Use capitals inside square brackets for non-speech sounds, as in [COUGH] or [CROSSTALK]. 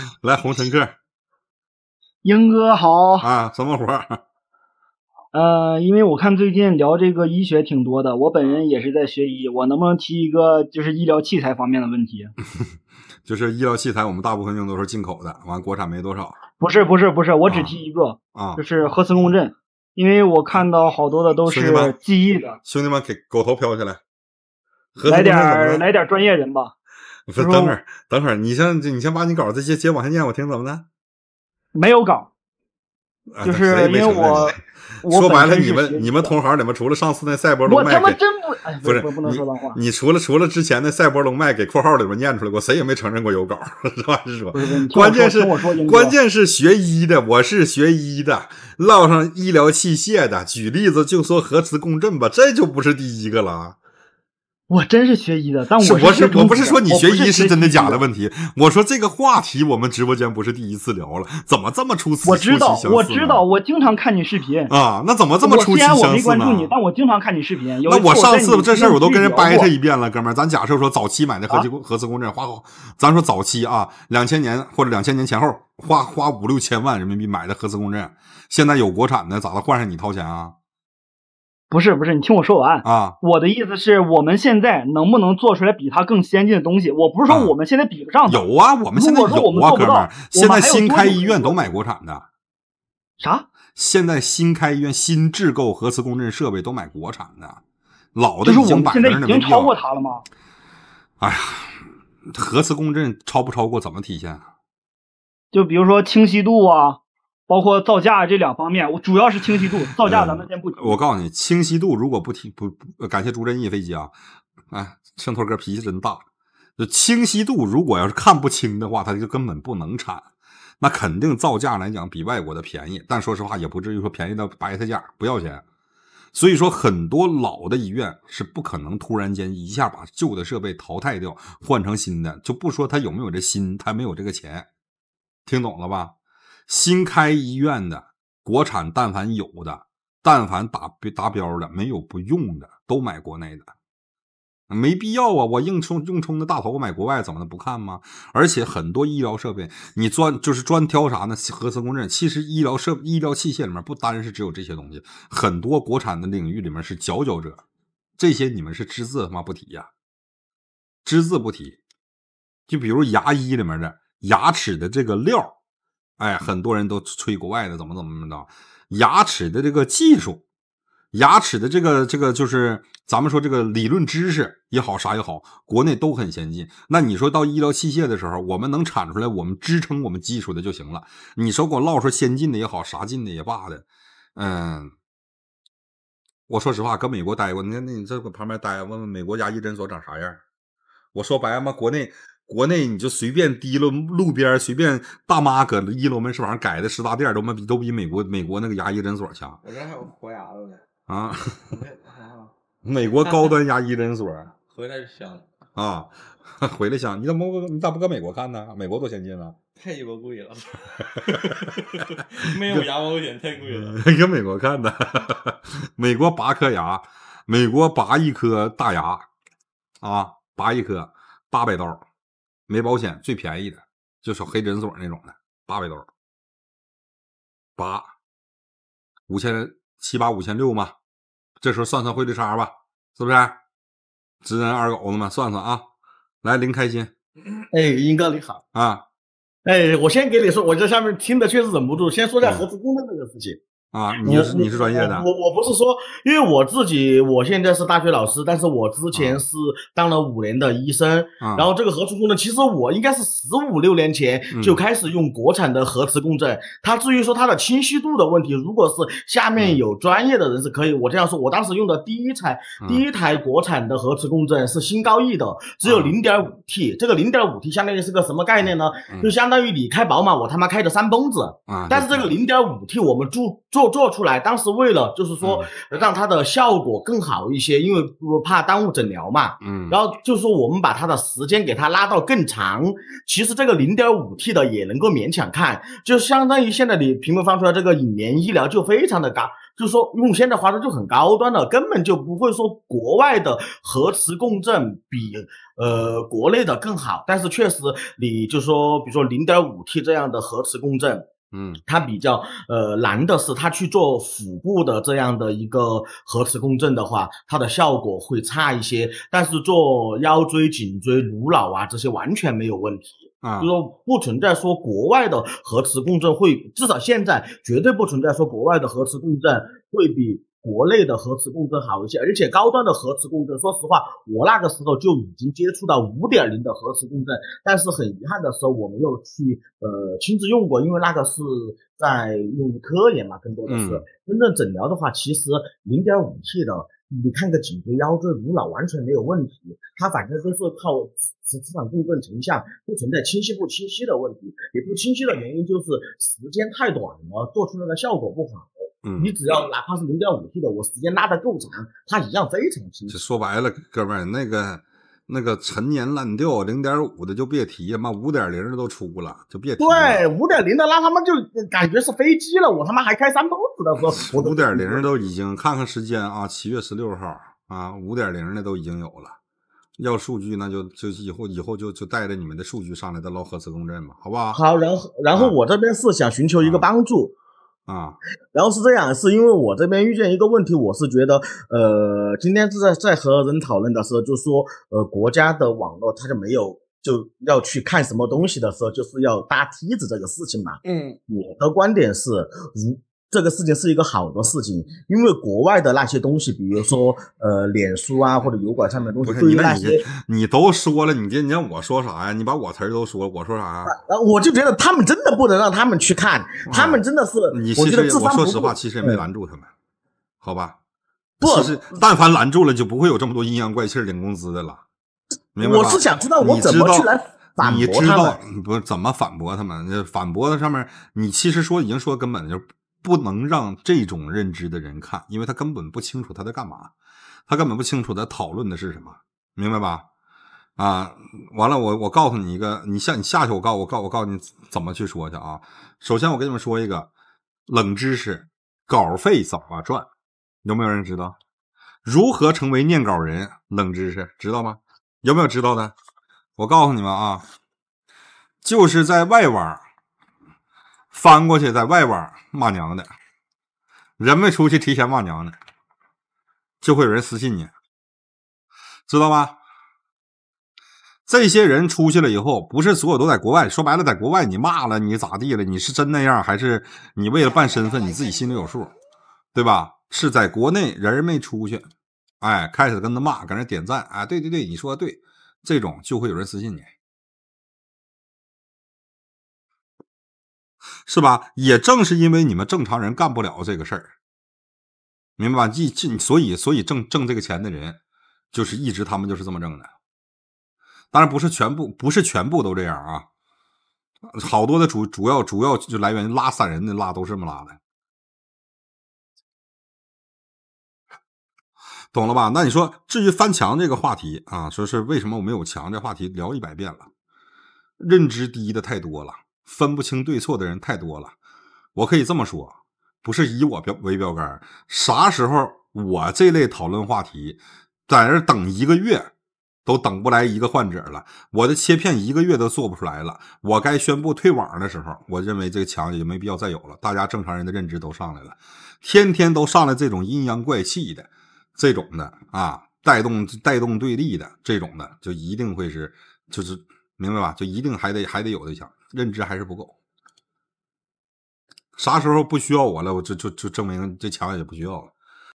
[LAUGHS] 来，红尘客，英哥好啊！什么活？[LAUGHS] 呃，因为我看最近聊这个医学挺多的，我本人也是在学医，我能不能提一个就是医疗器材方面的问题？[LAUGHS] 就是医疗器材，我们大部分用都是进口的，完国产没多少。不是不是不是，我只提一个啊，就是核磁共振，因为我看到好多的都是记忆的。兄弟们，给狗头飘起来！来点来点专业人吧。你说等会儿，等会儿，你先你先把你稿儿直接接往下念，我听怎么的？没有稿，就是因为 [LAUGHS] 我说白了，你们你们同行里面，除了上次那赛博龙麦我他妈真不不是你，你除了除了之前那赛博龙麦给括号里面念出来过，谁也没承认过有稿，[LAUGHS] 是吧？是说，关键是关键是学医的，我是学医的，唠上医疗器械的，举例子就说核磁共振吧，这就不是第一个了。我真是学医的，但我是我不是说你学医是真的假的问题，我说这个话题我们直播间不是第一次聊了，怎么这么出奇我知道，我知道，我经常看你视频啊。那怎么这么出奇相似呢？我我没关注你，但我经常看你视频。那我上次这事儿我都跟人掰扯一遍了，哥们儿，咱假设说早期买的核磁核磁共振花，咱说早期啊，两千年或者两千年前后花花五六千万人民币买的核磁共振，现在有国产的咋的换上你掏钱啊？不是不是，你听我说完啊！我的意思是我们现在能不能做出来比它更先进的东西？我不是说我们现在比不上它。有啊，我们现在有啊，哥们儿，现在新开医院都买国产的。啥？现在新开医院新制购核磁共振设备都买国产的，老的已经摆着现在已经超过它了吗？哎呀，核磁共振超不超过怎么体现？就比如说清晰度啊。包括造价这两方面，我主要是清晰度。造价咱们先不。我告诉你，清晰度如果不提不，不感谢朱振义飞机啊，哎，圣托哥脾气真大。就清晰度，如果要是看不清的话，它就根本不能产。那肯定造价来讲比外国的便宜，但说实话也不至于说便宜到白菜价不要钱。所以说，很多老的医院是不可能突然间一下把旧的设备淘汰掉换成新的，就不说他有没有这心，他没有这个钱。听懂了吧？新开医院的国产，但凡有的，但凡达达标的，没有不用的，都买国内的，没必要啊！我硬冲硬冲的大头，我买国外怎么能不看吗？而且很多医疗设备，你专就是专挑啥呢？核磁共振，其实医疗设医疗器械里面不单是只有这些东西，很多国产的领域里面是佼佼者，这些你们是只字他妈不提呀，只字不提。就比如牙医里面的牙齿的这个料。哎，很多人都吹国外的怎么怎么怎么的，牙齿的这个技术，牙齿的这个这个就是咱们说这个理论知识也好啥也好，国内都很先进。那你说到医疗器械的时候，我们能产出来，我们支撑我们技术的就行了。你说给我唠出先进的也好，啥进的也罢的，嗯，我说实话，搁美国待过，那那你在搁旁边待，问问美国牙医诊所长啥样？我说白了嘛，国内。国内你就随便滴了路边随便大妈搁一楼门市网上改的十大店都么比都比美国美国那个牙医诊所强。我这还有活牙子呢。啊。[LAUGHS] 美国高端牙医诊所。[LAUGHS] 回来香。啊，[LAUGHS] 回来香。你怎么不你咋不搁美国看呢？美国多先进啊！太贵了。没有牙保险太贵了。搁美国看的。美国拔颗牙，美国拔一颗大牙，啊，拔一颗八百刀。没保险最便宜的就小黑诊所那种的八百多，八五千七八五千六嘛，这时候算算汇率差吧，是不是？直人二狗子们算算啊，来林开心，[CLEARS THROAT] 哎，英哥你好啊，哎，我先给你说，我这下面听的确实忍不住，先说下合资工的这个事情。啊，你是你是专业的，我我不是说，因为我自己，我现在是大学老师，但是我之前是当了五年的医生，然后这个核磁共振，其实我应该是十五六年前就开始用国产的核磁共振。它至于说它的清晰度的问题，如果是下面有专业的人是可以，我这样说，我当时用的第一台第一台国产的核磁共振是新高义的，只有零点五 T，这个零点五 T 相当于是个什么概念呢？就相当于你开宝马，我他妈开的三蹦子。啊，但是这个零点五 T 我们做做。做出来，当时为了就是说让它的效果更好一些，因为怕耽误诊疗嘛。嗯。然后就是说我们把它的时间给它拉到更长。其实这个零点五 T 的也能够勉强看，就相当于现在你屏幕放出来这个影联医疗就非常的高，就是说用现在话说就很高端了，根本就不会说国外的核磁共振比呃国内的更好。但是确实，你就说比如说零点五 T 这样的核磁共振。嗯，它比较呃难的是，它去做腹部的这样的一个核磁共振的话，它的效果会差一些。但是做腰椎、颈椎、颅脑啊这些完全没有问题啊，就说不存在说国外的核磁共振会，至少现在绝对不存在说国外的核磁共振会比。国内的核磁共振好一些，而且高端的核磁共振，说实话，我那个时候就已经接触到五点零的核磁共振，但是很遗憾的时候我没有去呃亲自用过，因为那个是在用于科研嘛，更多的是真正诊疗的话，其实零点五 T 的，你看个颈椎、腰椎、颅脑完全没有问题，它反正都是靠磁磁场共振成像，不存在清晰不清晰的问题，也不清晰的原因就是时间太短了，做出来的效果不好。嗯，你只要哪怕是零点五 T 的，我时间拉得够长，它一样非常轻。就说白了，哥们儿，那个那个陈年烂掉零点五的就别提，妈五点零的都出了，就别提。对，五点零的那他妈就感觉是飞机了，我他妈还开三东。子的，[LAUGHS] 我五点零的都已经看看时间啊，七月十六号啊，五点零的都已经有了。要数据那就就以后以后就就带着你们的数据上来的唠核磁共振吧，好不好？好，然后然后我这边是想寻求一个帮助。啊，然后是这样，是因为我这边遇见一个问题，我是觉得，呃，今天是在在和人讨论的时候，就说，呃，国家的网络它就没有，就要去看什么东西的时候，就是要搭梯子这个事情嘛。嗯，我的观点是如。这个事情是一个好的事情，因为国外的那些东西，比如说呃，脸书啊或者油管上面东西，对那些你都说了，你你让我说啥呀？你把我词儿都说，我说啥啊？我就觉得他们真的不能让他们去看，他们真的是，我觉得智说实话其实也没拦住他们，好吧？不是，但凡拦住了，就不会有这么多阴阳怪气领工资的了，明白我是想知道我怎么去来反驳他不怎么反驳他们？反驳的上面，你其实说已经说根本就。不能让这种认知的人看，因为他根本不清楚他在干嘛，他根本不清楚在讨论的是什么，明白吧？啊，完了，我我告诉你一个，你下你下去，我告我告我告诉你怎么去说去啊。首先，我跟你们说一个冷知识，稿费怎么赚？有没有人知道？如何成为念稿人？冷知识知道吗？有没有知道的？我告诉你们啊，就是在外网。翻过去，在外网骂娘的人没出去，提前骂娘的，就会有人私信你，知道吧？这些人出去了以后，不是所有都在国外。说白了，在国外你骂了，你咋地了？你是真那样，还是你为了办身份？你自己心里有数，对吧？是在国内人没出去，哎，开始跟他骂，搁那点赞，哎，对对对，你说的对，这种就会有人私信你。是吧？也正是因为你们正常人干不了这个事儿，明白吧？既既所以所以挣挣这个钱的人，就是一直他们就是这么挣的。当然不是全部，不是全部都这样啊。好多的主主要主要就来源拉散人的拉都是这么拉的，懂了吧？那你说至于翻墙这个话题啊，说是为什么我没有墙？这话题聊一百遍了，认知低的太多了。分不清对错的人太多了，我可以这么说，不是以我标为标杆。啥时候我这类讨论话题，在这等一个月，都等不来一个患者了，我的切片一个月都做不出来了，我该宣布退网的时候。我认为这个墙也就没必要再有了。大家正常人的认知都上来了，天天都上来这种阴阳怪气的，这种的啊，带动带动对立的这种的，就一定会是就是。明白吧？就一定还得还得有这墙，认知还是不够。啥时候不需要我了，我就就就证明这墙也不需要了。